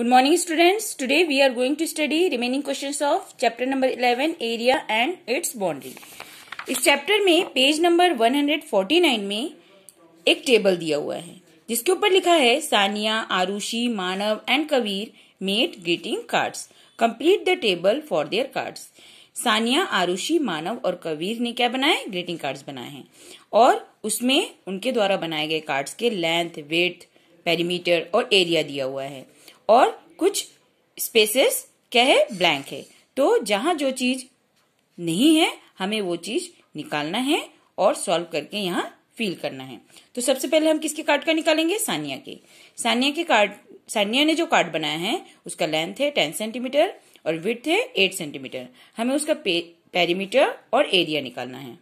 good morning students today we are going to study remaining question of chapter number 11 area and its boundary इस chapter में page number 149 में एक table दिया हुआ है जिसके ऊपर लिखा है Sania Arushi Manav and Kabir made greeting cards complete the table for their cards Sania Arushi Manav और कबीर ने क्या बनाए ग्रीटिंग कार्ड्स बनाए हैं और उसमें उनके द्वारा बनाए गए कार्ड्स के लेंथ वेथ पेरीमीटर और एरिया दिया हुआ है और कुछ स्पेसेस क्या है ब्लैंक है तो जहां जो चीज नहीं है हमें वो चीज निकालना है और सॉल्व करके यहाँ फील करना है तो सबसे पहले हम किसके कार्ड का निकालेंगे सानिया के सानिया के कार्ड सानिया ने जो कार्ड बनाया है उसका लेंथ है टेन सेंटीमीटर और विथ है एट सेंटीमीटर हमें उसका पेरीमीटर और एरिया निकालना है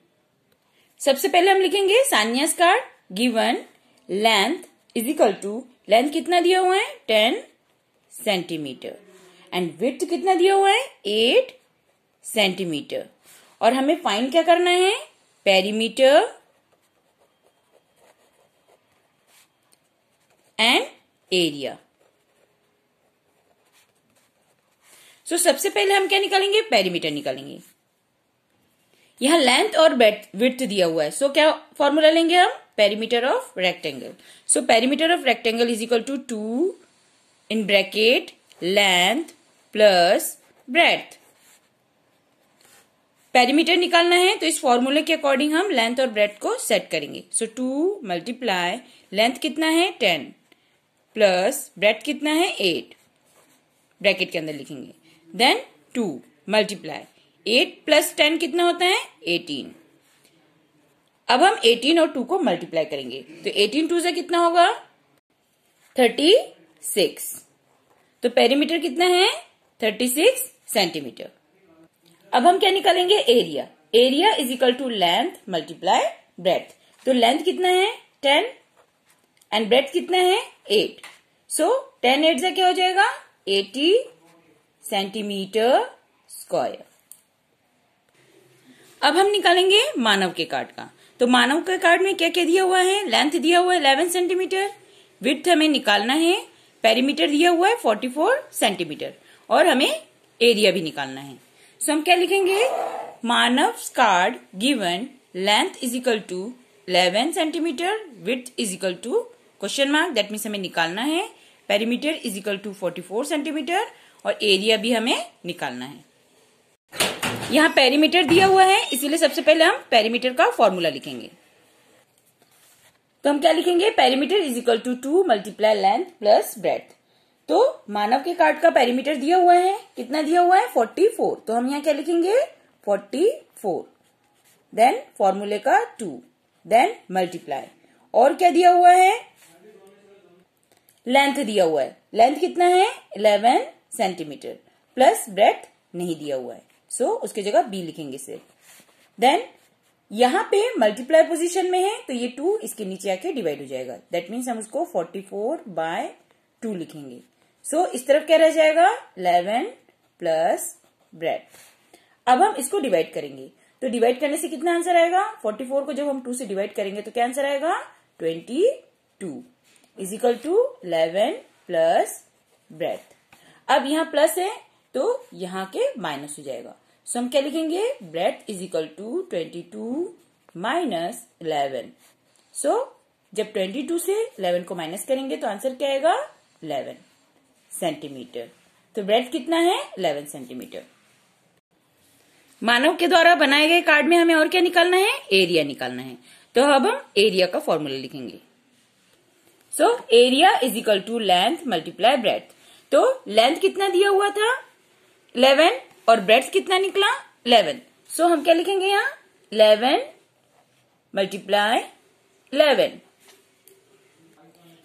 सबसे पहले हम लिखेंगे Sania card given length is equal to length कितना दिया हुआ है टेन सेंटीमीटर एंड विथ कितना दिया हुआ है एट सेंटीमीटर और हमें फाइंड क्या करना है पेरीमीटर एंड एरिया सो सबसे पहले हम क्या निकालेंगे पेरीमीटर निकालेंगे यहां लेंथ और विथ दिया हुआ है सो so, क्या फॉर्मूला लेंगे हम perimeter of rectangle so perimeter of rectangle is equal to two in bracket length plus breadth perimeter निकालना है तो इस फॉर्मूले के अकॉर्डिंग हम लेंथ और ब्रेथ को सेट करेंगे सो टू मल्टीप्लाई लेंथ कितना है टेन प्लस ब्रेथ कितना है एट ब्रैकेट के अंदर लिखेंगे then two multiply eight plus ten कितना होता है एटीन अब हम एटीन और टू को मल्टीप्लाई करेंगे तो एटीन टू से कितना होगा थर्टी सिक्स तो पेरीमीटर कितना है थर्टी सिक्स सेंटीमीटर अब हम क्या निकालेंगे area area is equal to length multiply breadth तो लेंथ कितना है टेन एंड ब्रेथ कितना है एट सो टेन एट से क्या हो जाएगा एटी सेंटीमीटर स्क्वायर अब हम निकालेंगे मानव के कार्ड का तो मानव के कार्ड में क्या क्या दिया हुआ है लेंथ दिया हुआ है इलेवन सेंटीमीटर विथ हमें निकालना है पेरीमीटर दिया हुआ है 44 सेंटीमीटर और हमें एरिया भी निकालना है सो हम क्या लिखेंगे Manav card given length is equal to 11 centimetre width is equal to question mark that means हमें निकालना है perimeter is equal to 44 centimetre और एरिया भी हमें निकालना है यहाँ पेरीमीटर दिया हुआ है इसीलिए सबसे पहले हम पेरीमीटर का फॉर्मूला लिखेंगे तो हम क्या लिखेंगे perimeter is equal to two multiply length plus breadth तो मानव के कार्ड का पेरीमीटर दिया हुआ है कितना दिया हुआ है फोर्टी फोर तो हम यहाँ क्या लिखेंगे फोर्टी फोर देन फॉर्मूले का टू देन मल्टीप्लाई और क्या दिया हुआ है लेंथ दिया हुआ है लेंथ कितना है इलेवन सेंटीमीटर प्लस ब्रेथ नहीं दिया हुआ है सो so, उसकी जगह बी लिखेंगे सिर्फ देन यहाँ पे मल्टीप्लाई पोजीशन में है तो ये टू इसके नीचे आके डिवाइड हो जाएगा दैट मीन्स हम उसको फोर्टी फोर बाय टू लिखेंगे सो so, इस तरफ क्या रह जाएगा इलेवन प्लस ब्रेड अब हम इसको डिवाइड करेंगे तो डिवाइड करने से कितना आंसर आएगा 44 को जब हम 2 से डिवाइड करेंगे तो क्या आंसर आएगा 22 two is equal to eleven plus breadth अब यहां प्लस है तो यहां के माइनस हो जाएगा सो हम क्या लिखेंगे breadth is equal to twenty two minus eleven so जब ट्वेंटी टू से इलेवन को माइनस करेंगे तो आंसर क्या आएगा इलेवन सेंटीमीटर तो ब्रेथ कितना है इलेवन सेंटीमीटर मानव के द्वारा बनाए गए कार्ड में हमें और क्या निकालना है एरिया निकालना है तो अब हम एरिया का फॉर्मूला लिखेंगे so area is equal to length multiply breadth तो लेंथ कितना दिया हुआ था 11 और ब्रेड्स कितना निकला इलेवन सो so, हम क्या लिखेंगे यहाँ इलेवन मल्टीप्लाई इलेवन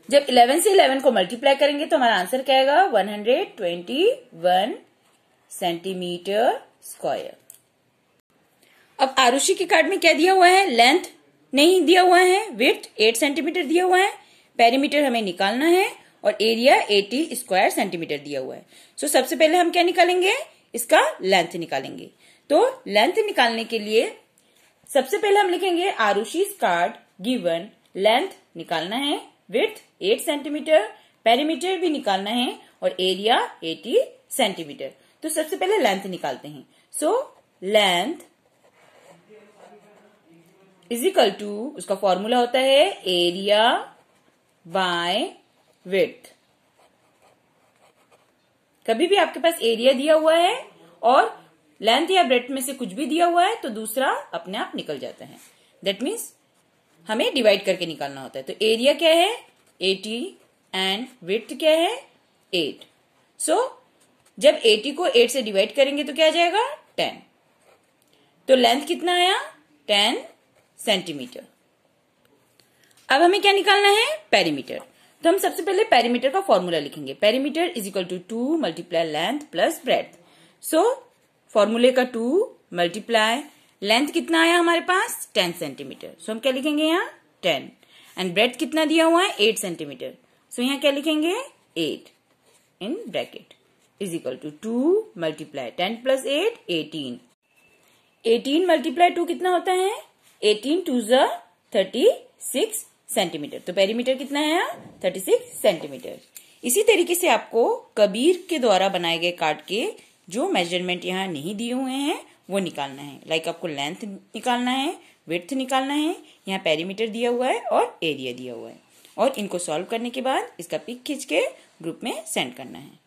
जब इलेवन से इलेवन को मल्टीप्लाई करेंगे तो हमारा आंसर क्या आएगा one hundred twenty one centimetre square अब आरुषि के कार्ड में क्या दिया हुआ है लेंथ नहीं दिया हुआ है विथ एट सेंटीमीटर दिया हुआ है पेरीमीटर हमें निकालना है और एरिया एटी स्क्वायर सेंटीमीटर दिया हुआ है सो so, सबसे पहले हम क्या निकालेंगे इसका लेंथ निकालेंगे तो लेंथ निकालने के लिए सबसे पहले हम लिखेंगे आरुषी कार्ड गिवन लेंथ निकालना है विथ एट सेंटीमीटर पेरीमीटर भी निकालना है और एरिया एटी सेंटीमीटर तो सबसे पहले लेंथ निकालते हैं so length is equal to उसका फॉर्मूला होता है एरिया बाय विथ कभी भी आपके पास एरिया दिया हुआ है और लेंथ या ब्रेथ में से कुछ भी दिया हुआ है तो दूसरा अपने आप निकल जाता है दैट मीन्स हमें डिवाइड करके निकालना होता है तो एरिया क्या है एटी एंड ब्रेथ क्या है एट सो so, जब एटी को एट से डिवाइड करेंगे तो क्या आ जाएगा टेन तो लेंथ कितना आया टेन सेंटीमीटर अब हमें क्या निकालना है पेरीमीटर तो हम सबसे पहले पेरीमीटर का फॉर्मूला लिखेंगे perimeter is equal to two multiply length plus breadth so फॉर्मूले का टू मल्टीप्लाई लेंथ कितना आया हमारे पास टेन सेंटीमीटर सो हम क्या लिखेंगे यहाँ टेन एंड ब्रेथ कितना दिया हुआ है एट सेंटीमीटर सो यहाँ क्या लिखेंगे eight in bracket is equal to two multiply ten plus eight eighteen eighteen multiply two कितना होता है एटीन टू जो थर्टी सिक्स सेंटीमीटर तो पेरीमीटर कितना है यहाँ थर्टी सिक्स सेंटीमीटर इसी तरीके से आपको कबीर के द्वारा बनाए गए कार्ड के जो मेजरमेंट यहाँ नहीं दिए हुए हैं वो निकालना है लाइक like आपको लेंथ निकालना है विथ निकालना है यहाँ पेरीमीटर दिया हुआ है और एरिया दिया हुआ है और इनको सॉल्व करने के बाद इसका पिक खींच के ग्रुप में सेंड करना है